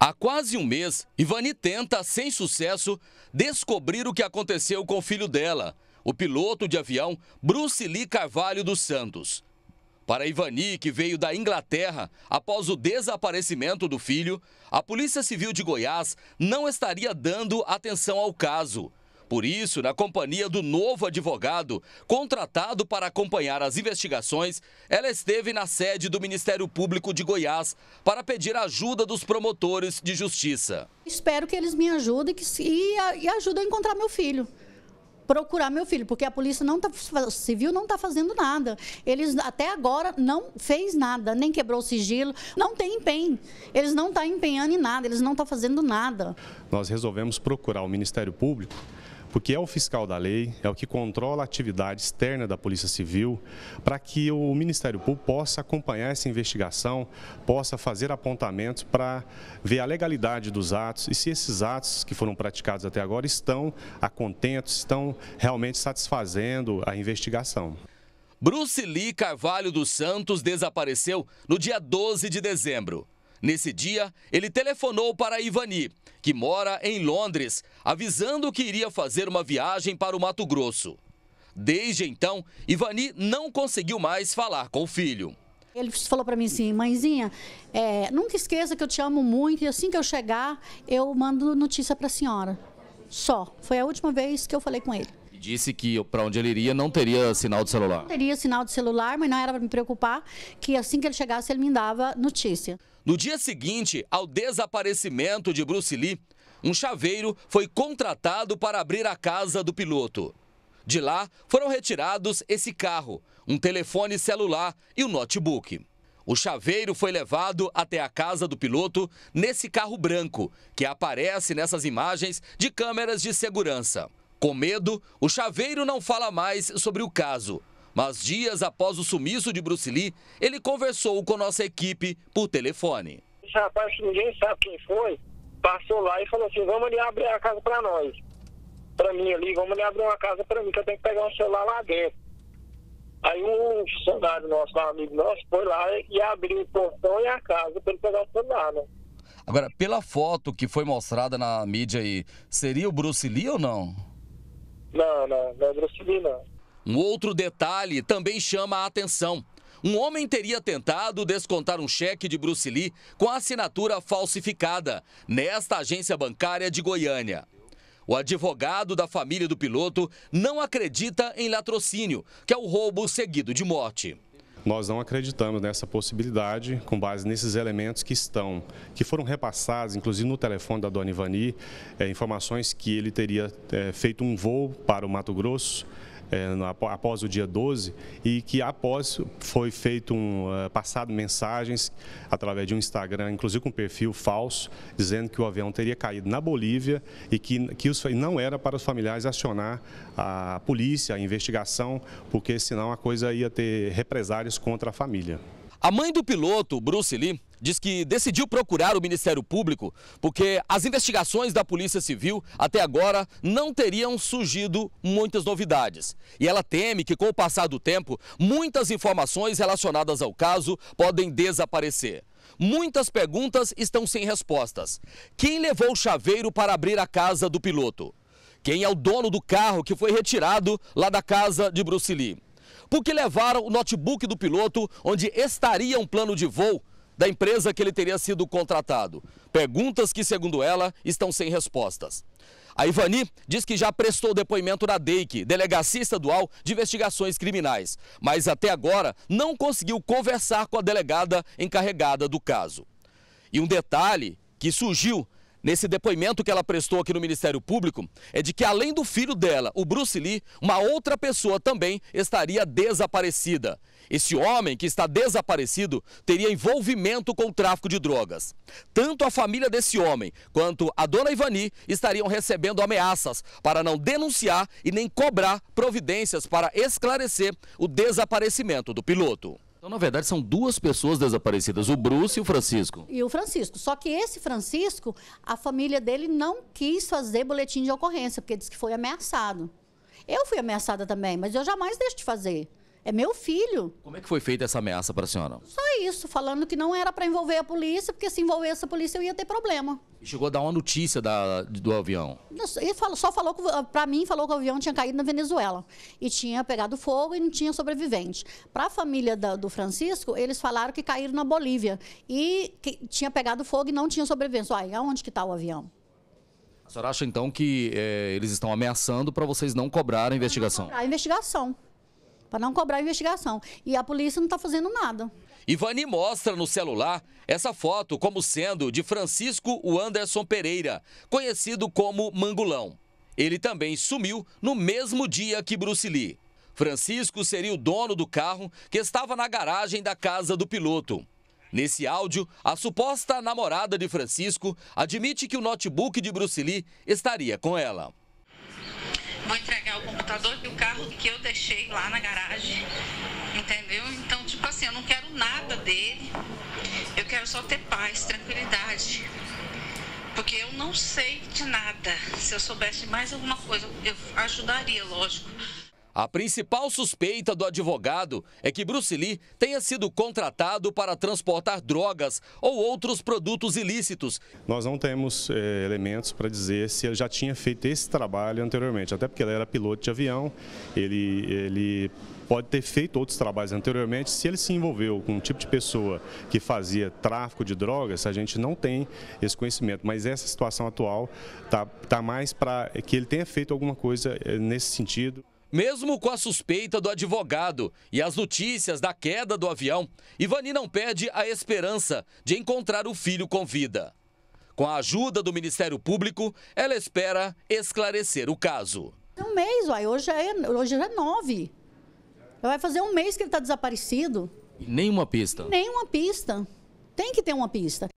Há quase um mês, Ivani tenta, sem sucesso, descobrir o que aconteceu com o filho dela, o piloto de avião Bruce Lee Carvalho dos Santos. Para Ivani, que veio da Inglaterra após o desaparecimento do filho, a Polícia Civil de Goiás não estaria dando atenção ao caso por isso, na companhia do novo advogado, contratado para acompanhar as investigações, ela esteve na sede do Ministério Público de Goiás para pedir ajuda dos promotores de justiça. Espero que eles me ajudem e, e ajudem a encontrar meu filho procurar meu filho, porque a polícia não tá, civil não está fazendo nada. Eles até agora não fez nada, nem quebrou o sigilo, não tem empenho. Eles não estão tá empenhando em nada, eles não estão tá fazendo nada. Nós resolvemos procurar o Ministério Público porque é o fiscal da lei, é o que controla a atividade externa da Polícia Civil, para que o Ministério Público possa acompanhar essa investigação, possa fazer apontamentos para ver a legalidade dos atos e se esses atos que foram praticados até agora estão a contento, estão realmente satisfazendo a investigação. Bruce Lee Carvalho dos Santos desapareceu no dia 12 de dezembro. Nesse dia, ele telefonou para Ivani, que mora em Londres, avisando que iria fazer uma viagem para o Mato Grosso. Desde então, Ivani não conseguiu mais falar com o filho. Ele falou para mim assim, mãezinha, é, nunca esqueça que eu te amo muito e assim que eu chegar, eu mando notícia para a senhora. Só. Foi a última vez que eu falei com ele. Disse que para onde ele iria não teria sinal de celular. Não teria sinal de celular, mas não era para me preocupar, que assim que ele chegasse ele me dava notícia. No dia seguinte ao desaparecimento de Bruce Lee, um chaveiro foi contratado para abrir a casa do piloto. De lá foram retirados esse carro, um telefone celular e um notebook. O chaveiro foi levado até a casa do piloto nesse carro branco, que aparece nessas imagens de câmeras de segurança. Com medo, o chaveiro não fala mais sobre o caso, mas dias após o sumiço de Bruce Lee, ele conversou com nossa equipe por telefone. Esse rapaz que ninguém sabe quem foi, passou lá e falou assim, vamos ali abrir a casa para nós. Para mim ali, vamos ali abrir uma casa para mim, que eu tenho que pegar um celular lá dentro. Aí um soldado nosso, um amigo nosso, foi lá e abriu o portão e a casa para ele pegar o celular, né? Agora, pela foto que foi mostrada na mídia aí, seria o Bruce Lee ou não? Não, não, não é Bruce Lee, não. Um outro detalhe também chama a atenção. Um homem teria tentado descontar um cheque de Bruce Lee com assinatura falsificada nesta agência bancária de Goiânia. O advogado da família do piloto não acredita em latrocínio, que é o roubo seguido de morte. Nós não acreditamos nessa possibilidade, com base nesses elementos que estão, que foram repassados, inclusive no telefone da dona Ivani, é, informações que ele teria é, feito um voo para o Mato Grosso, é, após o dia 12 e que após foi feito um uh, passado mensagens através de um Instagram, inclusive com um perfil falso, dizendo que o avião teria caído na Bolívia e que, que os, não era para os familiares acionar a polícia, a investigação, porque senão a coisa ia ter represálias contra a família. A mãe do piloto, Bruce Lee, diz que decidiu procurar o Ministério Público porque as investigações da Polícia Civil até agora não teriam surgido muitas novidades. E ela teme que, com o passar do tempo, muitas informações relacionadas ao caso podem desaparecer. Muitas perguntas estão sem respostas. Quem levou o chaveiro para abrir a casa do piloto? Quem é o dono do carro que foi retirado lá da casa de Bruce Lee? Por que levaram o notebook do piloto, onde estaria um plano de voo da empresa que ele teria sido contratado. Perguntas que, segundo ela, estão sem respostas. A Ivani diz que já prestou depoimento na DEIC, Delegacia Estadual de Investigações Criminais, mas até agora não conseguiu conversar com a delegada encarregada do caso. E um detalhe que surgiu nesse depoimento que ela prestou aqui no Ministério Público, é de que além do filho dela, o Bruce Lee, uma outra pessoa também estaria desaparecida. Esse homem que está desaparecido teria envolvimento com o tráfico de drogas. Tanto a família desse homem quanto a dona Ivani estariam recebendo ameaças para não denunciar e nem cobrar providências para esclarecer o desaparecimento do piloto. Então, na verdade, são duas pessoas desaparecidas, o Bruce e o Francisco. E o Francisco. Só que esse Francisco, a família dele não quis fazer boletim de ocorrência, porque disse que foi ameaçado. Eu fui ameaçada também, mas eu jamais deixo de fazer. É meu filho. Como é que foi feita essa ameaça para a senhora? Só isso, falando que não era para envolver a polícia, porque se envolvesse a polícia eu ia ter problema. E chegou a dar uma notícia da, do avião? Ele falou, só falou, para mim, falou que o avião tinha caído na Venezuela e tinha pegado fogo e não tinha sobrevivente. Para a família da, do Francisco, eles falaram que caíram na Bolívia e que tinha pegado fogo e não tinha sobrevivente. Aí, aonde que está o avião? A senhora acha então que é, eles estão ameaçando para vocês não ah, cobrar a investigação? Não cobrar a investigação para não cobrar investigação. E a polícia não está fazendo nada. Ivani mostra no celular essa foto como sendo de Francisco Anderson Pereira, conhecido como Mangulão. Ele também sumiu no mesmo dia que Bruce Lee. Francisco seria o dono do carro que estava na garagem da casa do piloto. Nesse áudio, a suposta namorada de Francisco admite que o notebook de Bruce Lee estaria com ela vou entregar o computador e o carro que eu deixei lá na garagem, entendeu? Então, tipo assim, eu não quero nada dele, eu quero só ter paz, tranquilidade. Porque eu não sei de nada. Se eu soubesse mais alguma coisa, eu ajudaria, lógico a principal suspeita do advogado é que Bruce Lee tenha sido contratado para transportar drogas ou outros produtos ilícitos. Nós não temos é, elementos para dizer se ele já tinha feito esse trabalho anteriormente, até porque ele era piloto de avião, ele, ele pode ter feito outros trabalhos anteriormente. Se ele se envolveu com um tipo de pessoa que fazia tráfico de drogas, a gente não tem esse conhecimento, mas essa situação atual está tá mais para que ele tenha feito alguma coisa eh, nesse sentido. Mesmo com a suspeita do advogado e as notícias da queda do avião, Ivani não perde a esperança de encontrar o filho com vida. Com a ajuda do Ministério Público, ela espera esclarecer o caso. É um mês, uai, hoje é, hoje é nove. Vai fazer um mês que ele está desaparecido. Nenhuma pista. Nenhuma pista. Tem que ter uma pista.